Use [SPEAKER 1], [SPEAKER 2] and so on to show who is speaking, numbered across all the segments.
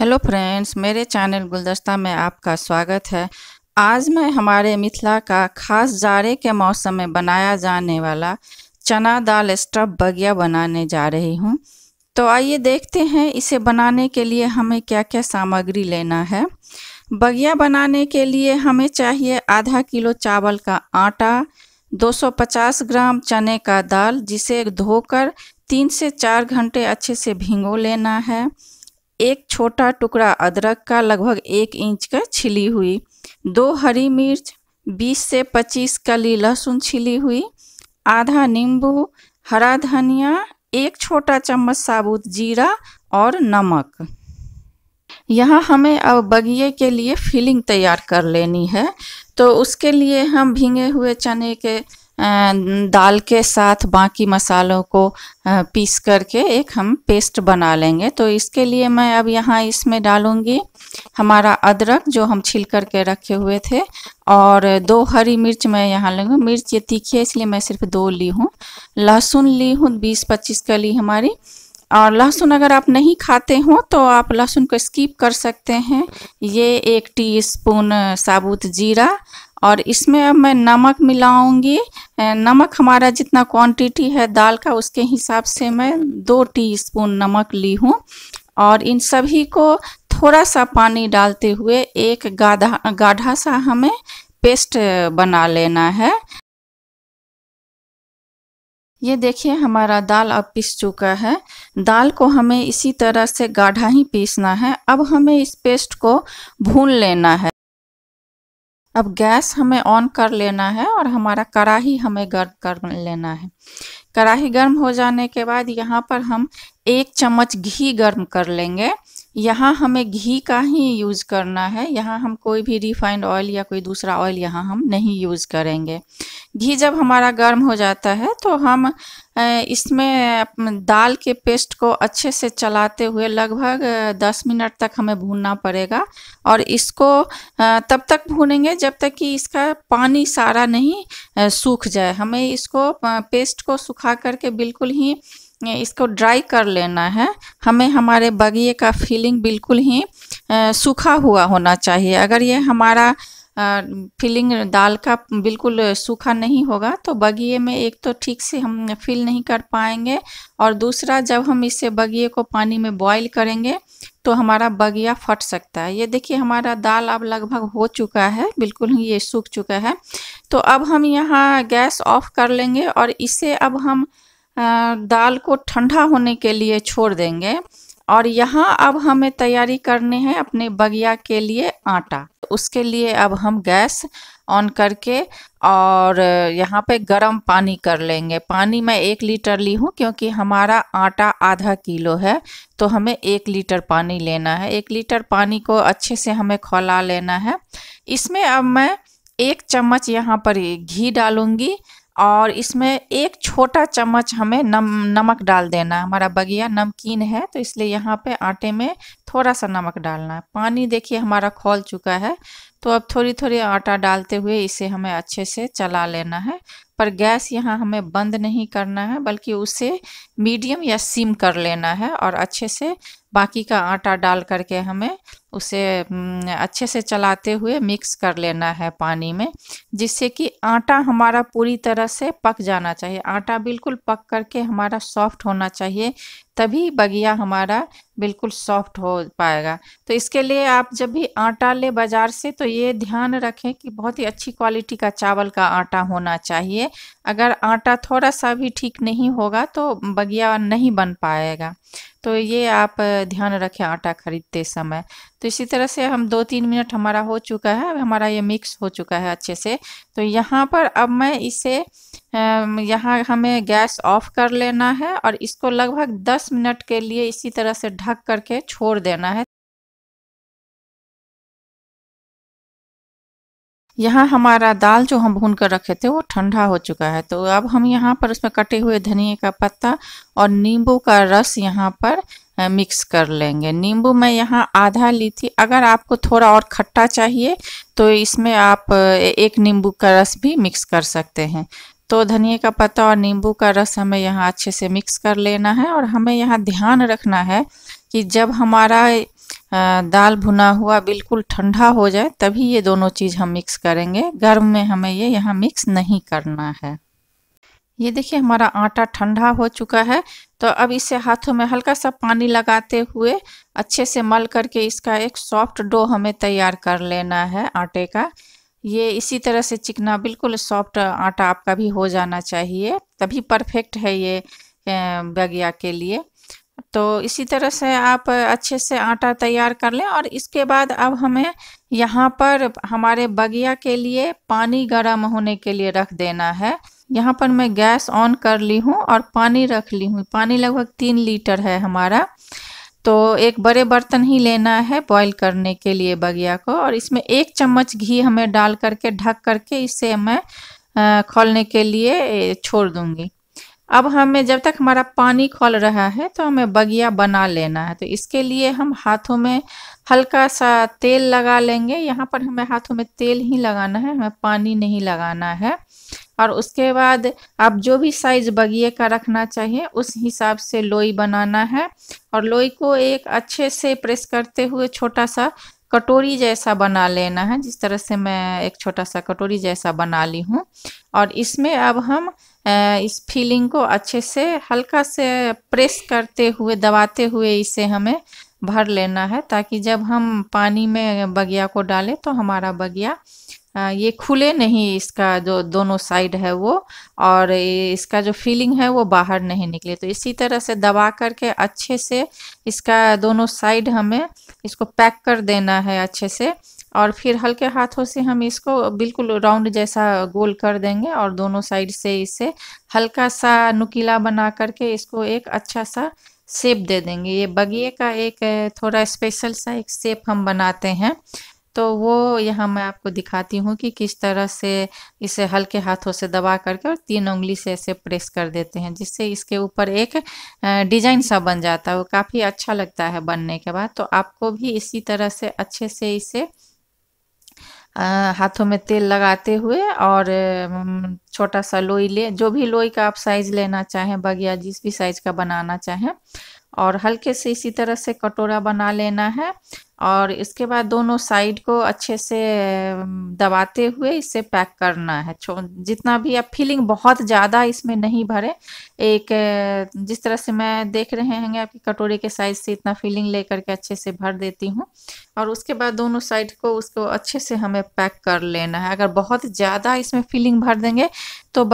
[SPEAKER 1] hello friends मेरे channel गुलदस्ता में आपका स्वागत है आज मैं हमारे मिथिला का खास जाड़े के मौसम में बनाया जाने वाला चना दाल स्टफ बगिया बनाने जा रही हूँ तो आइए देखते हैं इसे बनाने के लिए हमें क्या क्या सामग्री लेना है बगिया बनाने के लिए हमें चाहिए आधा किलो चावल का आटा 250 ग्राम चने का दाल जिसे धोकर तीन से चार घंटे अच्छे से भिंगो लेना है एक छोटा टुकड़ा अदरक का लगभग एक इंच का छिली हुई दो हरी मिर्च 20 से 25 कली लहसुन छिली हुई आधा नींबू हरा धनिया एक छोटा चम्मच साबुत जीरा और नमक यहाँ हमें अब बगिए के लिए फिलिंग तैयार कर लेनी है तो उसके लिए हम भींगे हुए चने के दाल के साथ बाकी मसालों को पीस करके एक हम पेस्ट बना लेंगे तो इसके लिए मैं अब यहाँ इसमें डालूँगी हमारा अदरक जो हम छिल करके रखे हुए थे और दो हरी मिर्च मैं यहाँ लूँगी मिर्च ये तीखी है इसलिए मैं सिर्फ दो ली हूँ लहसुन ली हूँ बीस पच्चीस का ली हमारी और लहसुन अगर आप नहीं खाते हो तो आप लहसुन को स्किप कर सकते हैं ये एक टीस्पून साबुत जीरा और इसमें अब मैं नमक मिलाऊंगी नमक हमारा जितना क्वांटिटी है दाल का उसके हिसाब से मैं दो टीस्पून नमक ली हूँ और इन सभी को थोड़ा सा पानी डालते हुए एक गाढ़ा गाढ़ा सा हमें पेस्ट बना लेना है ये देखिए हमारा दाल अब पीस चुका है दाल को हमें इसी तरह से गाढ़ा ही पीसना है अब हमें इस पेस्ट को भून लेना है अब गैस हमें ऑन कर लेना है और हमारा कढ़ाही हमें गर्म कर लेना है कढ़ाही गर्म हो जाने के बाद यहाँ पर हम एक चम्मच घी गर्म कर लेंगे यहाँ हमें घी का ही यूज़ करना है यहाँ हम कोई भी रिफाइंड ऑयल या कोई दूसरा ऑयल यहाँ हम नहीं यूज़ करेंगे घी जब हमारा गर्म हो जाता है तो हम इसमें दाल के पेस्ट को अच्छे से चलाते हुए लगभग 10 मिनट तक हमें भूनना पड़ेगा और इसको तब तक भूनेंगे जब तक कि इसका पानी सारा नहीं सूख जाए हमें इसको पेस्ट को सुखा करके बिल्कुल ही इसको ड्राई कर लेना है हमें हमारे बगिए का फीलिंग बिल्कुल ही सूखा हुआ होना चाहिए अगर ये हमारा फीलिंग दाल का बिल्कुल सूखा नहीं होगा तो बगिए में एक तो ठीक से हम फील नहीं कर पाएंगे और दूसरा जब हम इसे बगिए को पानी में बॉईल करेंगे तो हमारा बगिया फट सकता है ये देखिए हमारा दाल अब लगभग हो चुका है बिल्कुल ही ये सूख चुका है तो अब हम यहाँ गैस ऑफ कर लेंगे और इसे अब हम दाल को ठंडा होने के लिए छोड़ देंगे और यहाँ अब हमें तैयारी करनी है अपने बगिया के लिए आटा उसके लिए अब हम गैस ऑन करके और यहाँ पे गरम पानी कर लेंगे पानी मैं एक लीटर ली हूँ क्योंकि हमारा आटा आधा किलो है तो हमें एक लीटर पानी लेना है एक लीटर पानी को अच्छे से हमें खौला लेना है इसमें अब मैं एक चम्मच यहाँ पर घी डालूँगी और इसमें एक छोटा चम्मच हमें नम नमक डाल देना हमारा बगिया नमकीन है तो इसलिए यहाँ पे आटे में थोड़ा सा नमक डालना है पानी देखिए हमारा खोल चुका है तो अब थोड़ी थोड़ी आटा डालते हुए इसे हमें अच्छे से चला लेना है पर गैस यहाँ हमें बंद नहीं करना है बल्कि उसे मीडियम या सिम कर लेना है और अच्छे से बाकी का आटा डाल करके हमें उसे अच्छे से चलाते हुए मिक्स कर लेना है पानी में जिससे कि आटा हमारा पूरी तरह से पक जाना चाहिए आटा बिल्कुल पक करके हमारा सॉफ्ट होना चाहिए तभी बगिया हमारा बिल्कुल सॉफ्ट हो पाएगा तो इसके लिए आप जब भी आटा ले बाज़ार से तो ये ध्यान रखें कि बहुत ही अच्छी क्वालिटी का चावल का आटा होना चाहिए अगर आटा थोड़ा सा भी ठीक नहीं होगा तो बगिया नहीं बन पाएगा तो ये आप ध्यान रखें आटा खरीदते समय तो इसी तरह से हम दो तीन मिनट हमारा हो चुका है अब हमारा ये मिक्स हो चुका है अच्छे से तो यहाँ पर अब मैं इसे यहाँ हमें गैस ऑफ कर लेना है और इसको लगभग दस मिनट के लिए इसी तरह से ढक करके छोड़ देना है यहाँ हमारा दाल जो हम भून कर रखे थे वो ठंडा हो चुका है तो अब हम यहाँ पर उसमें कटे हुए धनिए का पत्ता और नींबू का रस यहाँ पर मिक्स कर लेंगे नींबू मैं यहाँ आधा ली थी अगर आपको थोड़ा और खट्टा चाहिए तो इसमें आप एक नींबू का रस भी मिक्स कर सकते हैं तो धनिए का पत्ता और नींबू का रस हमें यहाँ अच्छे से मिक्स कर लेना है और हमें यहाँ ध्यान रखना है कि जब हमारा दाल भुना हुआ बिल्कुल ठंडा हो जाए तभी ये दोनों चीज़ हम मिक्स करेंगे गर्म में हमें ये यहाँ मिक्स नहीं करना है ये देखिए हमारा आटा ठंडा हो चुका है तो अब इसे हाथों में हल्का सा पानी लगाते हुए अच्छे से मल करके इसका एक सॉफ्ट डो हमें तैयार कर लेना है आटे का ये इसी तरह से चिकना बिल्कुल सॉफ्ट आटा आपका भी हो जाना चाहिए तभी परफेक्ट है ये बगिया के लिए तो इसी तरह से आप अच्छे से आटा तैयार कर लें और इसके बाद अब हमें यहाँ पर हमारे बगिया के लिए पानी गर्म होने के लिए रख देना है यहाँ पर मैं गैस ऑन कर ली हूँ और पानी रख ली हूँ पानी लगभग तीन लीटर है हमारा तो एक बड़े बर्तन ही लेना है बॉईल करने के लिए बगिया को और इसमें एक चम्मच घी हमें डाल करके ढक करके इसे मैं खोलने के लिए छोड़ दूँगी अब हमें जब तक हमारा पानी खोल रहा है तो हमें बगिया बना लेना है तो इसके लिए हम हाथों में हल्का सा तेल लगा लेंगे यहाँ पर हमें हाथों में तेल ही लगाना है हमें पानी नहीं लगाना है और उसके बाद आप जो भी साइज बगिए का रखना चाहिए उस हिसाब से लोई बनाना है और लोई को एक अच्छे से प्रेस करते हुए छोटा सा कटोरी जैसा बना लेना है जिस तरह से मैं एक छोटा सा कटोरी जैसा बना ली हूँ और इसमें अब हम इस फीलिंग को अच्छे से हल्का से प्रेस करते हुए दबाते हुए इसे हमें भर लेना है ताकि जब हम पानी में बगिया को डालें तो हमारा बगिया ये खुले नहीं इसका जो दोनों साइड है वो और इसका जो फीलिंग है वो बाहर नहीं निकले तो इसी तरह से दबा करके अच्छे से इसका दोनों साइड हमें इसको पैक कर देना है अच्छे से और फिर हल्के हाथों से हम इसको बिल्कुल राउंड जैसा गोल कर देंगे और दोनों साइड से इसे हल्का सा नुकीला बना करके इसको एक अच्छा सा शेप दे देंगे ये बगिए का एक थोड़ा स्पेशल सा एक सेप हम बनाते हैं तो वो यहाँ मैं आपको दिखाती हूँ कि किस तरह से इसे हल्के हाथों से दबा करके और तीन उंगली से ऐसे प्रेस कर देते हैं जिससे इसके ऊपर एक डिजाइन सा बन जाता है वो काफ़ी अच्छा लगता है बनने के बाद तो आपको भी इसी तरह से अच्छे से इसे हाथों में तेल लगाते हुए और छोटा सा लोई ले जो भी लोई का आप साइज लेना चाहें बगिया जिस भी साइज का बनाना चाहें और हल्के से इसी तरह से कटोरा बना लेना है और इसके बाद दोनों साइड को अच्छे से दबाते हुए इसे पैक करना है जितना भी आप फीलिंग बहुत ज़्यादा इसमें नहीं भरे एक जिस तरह से मैं देख रहे हैं आपकी कटोरे के साइज से इतना फीलिंग ले के अच्छे से भर देती हूँ और उसके बाद दोनों साइड को उसको अच्छे से हमें पैक कर लेना है अगर बहुत ज़्यादा इसमें फीलिंग भर देंगे तो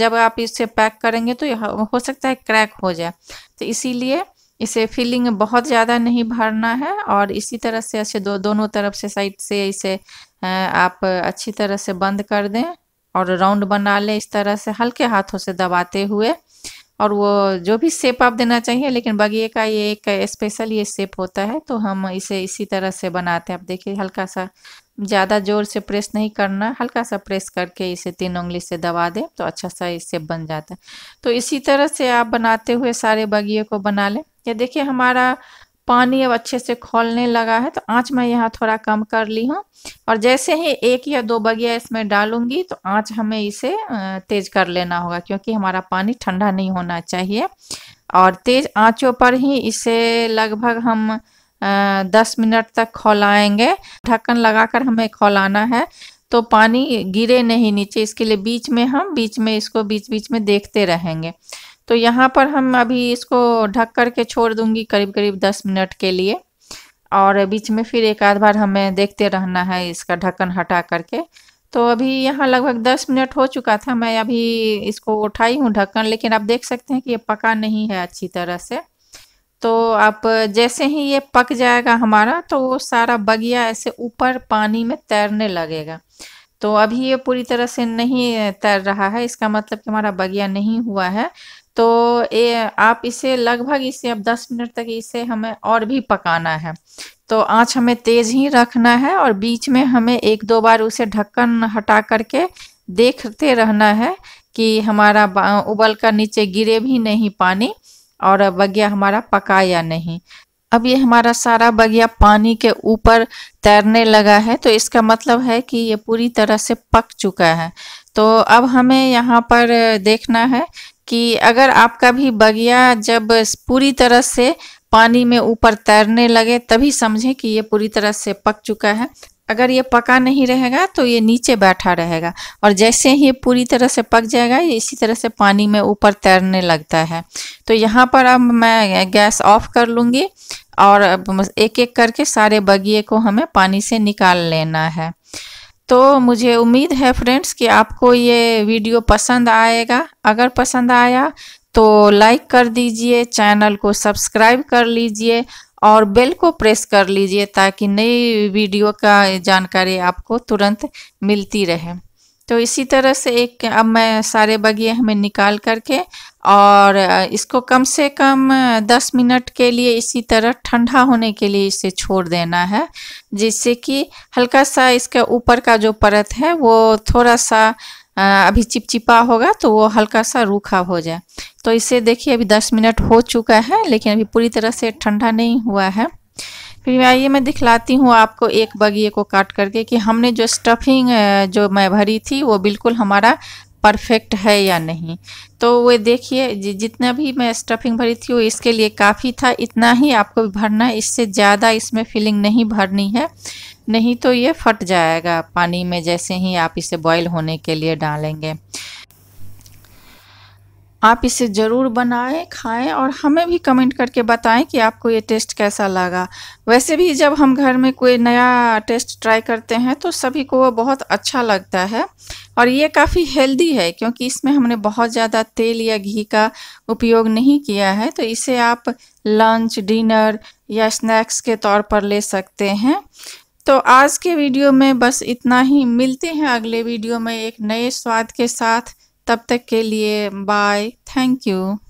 [SPEAKER 1] जब आप इसे पैक करेंगे तो हो सकता है क्रैक हो जाए तो इसीलिए इसे फिलिंग बहुत ज़्यादा नहीं भरना है और इसी तरह से अच्छे दो दोनों तरफ से साइड से इसे आप अच्छी तरह से बंद कर दें और राउंड बना लें इस तरह से हल्के हाथों से दबाते हुए और वो जो भी सेप आप देना चाहिए लेकिन बगिए का ये एक स्पेशल ये सेप होता है तो हम इसे इसी तरह से बनाते हैं आप देखिए हल्का सा ज़्यादा ज़ोर से प्रेस नहीं करना हल्का सा प्रेस करके इसे तीन उंगली से दबा दें तो अच्छा सा ये सेप बन जाता है तो इसी तरह से आप बनाते हुए सारे बगिए को बना लें ये देखिए हमारा पानी अब अच्छे से खोलने लगा है तो आँच मैं यहाँ थोड़ा कम कर ली हूँ और जैसे ही एक या दो बगिया इसमें डालूंगी तो आँच हमें इसे तेज कर लेना होगा क्योंकि हमारा पानी ठंडा नहीं होना चाहिए और तेज आँचों पर ही इसे लगभग हम दस मिनट तक खोलाएंगे ढक्कन लगाकर हमें खौलाना है तो पानी गिरे नहीं नीचे इसके लिए बीच में हम बीच में इसको बीच बीच में देखते रहेंगे तो यहाँ पर हम अभी इसको ढक करके छोड़ दूंगी करीब करीब दस मिनट के लिए और बीच में फिर एक आध बार हमें देखते रहना है इसका ढक्कन हटा करके तो अभी यहाँ लगभग दस मिनट हो चुका था मैं अभी इसको उठाई हूँ ढक्कन लेकिन आप देख सकते हैं कि ये पका नहीं है अच्छी तरह से तो आप जैसे ही ये पक जाएगा हमारा तो वो सारा बगिया ऐसे ऊपर पानी में तैरने लगेगा तो अभी ये पूरी तरह से नहीं तैर रहा है इसका मतलब कि हमारा बगिया नहीं हुआ है तो ये आप इसे लगभग इसे अब 10 मिनट तक इसे हमें और भी पकाना है तो आंच हमें तेज ही रखना है और बीच में हमें एक दो बार उसे ढक्कन हटा करके देखते रहना है कि हमारा उबल कर नीचे गिरे भी नहीं पानी और बगिया हमारा पका या नहीं अब ये हमारा सारा बगिया पानी के ऊपर तैरने लगा है तो इसका मतलब है कि ये पूरी तरह से पक चुका है तो अब हमें यहाँ पर देखना है कि अगर आपका भी बगिया जब पूरी तरह से पानी में ऊपर तैरने लगे तभी समझें कि ये पूरी तरह से पक चुका है अगर ये पका नहीं रहेगा तो ये नीचे बैठा रहेगा और जैसे ही ये पूरी तरह से पक जाएगा ये इसी तरह से पानी में ऊपर तैरने लगता है तो यहाँ पर अब मैं गैस ऑफ कर लूँगी और एक एक करके सारे बगिए को हमें पानी से निकाल लेना है तो मुझे उम्मीद है फ्रेंड्स कि आपको ये वीडियो पसंद आएगा अगर पसंद आया तो लाइक कर दीजिए चैनल को सब्सक्राइब कर लीजिए और बेल को प्रेस कर लीजिए ताकि नई वीडियो का जानकारी आपको तुरंत मिलती रहे तो इसी तरह से एक अब मैं सारे बगिए हमें निकाल करके और इसको कम से कम 10 मिनट के लिए इसी तरह ठंडा होने के लिए इसे छोड़ देना है जिससे कि हल्का सा इसका ऊपर का जो परत है वो थोड़ा सा अभी चिपचिपा होगा तो वो हल्का सा रूखा हो जाए तो इसे देखिए अभी 10 मिनट हो चुका है लेकिन अभी पूरी तरह से ठंडा नहीं हुआ है फिर आइए मैं दिखलाती हूँ आपको एक बगिए को काट करके कि हमने जो स्टफिंग जो मैं भरी थी वो बिल्कुल हमारा परफेक्ट है या नहीं तो वो देखिए जितना भी मैं स्टफिंग भरी थी वो इसके लिए काफ़ी था इतना ही आपको भरना है इससे ज़्यादा इसमें फिलिंग नहीं भरनी है नहीं तो ये फट जाएगा पानी में जैसे ही आप इसे बॉईल होने के लिए डालेंगे आप इसे ज़रूर बनाएं खाएं और हमें भी कमेंट करके बताएं कि आपको ये टेस्ट कैसा लगा वैसे भी जब हम घर में कोई नया टेस्ट ट्राई करते हैं तो सभी को वो बहुत अच्छा लगता है और ये काफ़ी हेल्दी है क्योंकि इसमें हमने बहुत ज़्यादा तेल या घी का उपयोग नहीं किया है तो इसे आप लंच डिनर या स्नैक्स के तौर पर ले सकते हैं तो आज के वीडियो में बस इतना ही मिलते हैं अगले वीडियो में एक नए स्वाद के साथ तब तक के लिए बाय थैंक यू